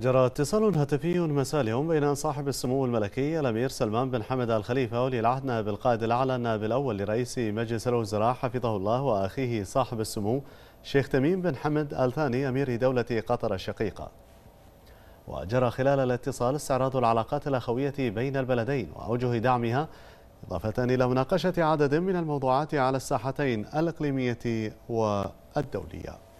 جرى اتصال هاتفي مساء اليوم بين صاحب السمو الملكي الامير سلمان بن حمد الخليفه ولي العهد نائب القائد الاعلى النائب الاول لرئيس مجلس الوزراء حفظه الله واخيه صاحب السمو شيخ تميم بن حمد ال ثاني امير دوله قطر الشقيقه. وجرى خلال الاتصال استعراض العلاقات الاخويه بين البلدين واوجه دعمها اضافه الى مناقشه عدد من الموضوعات على الساحتين الاقليميه والدوليه.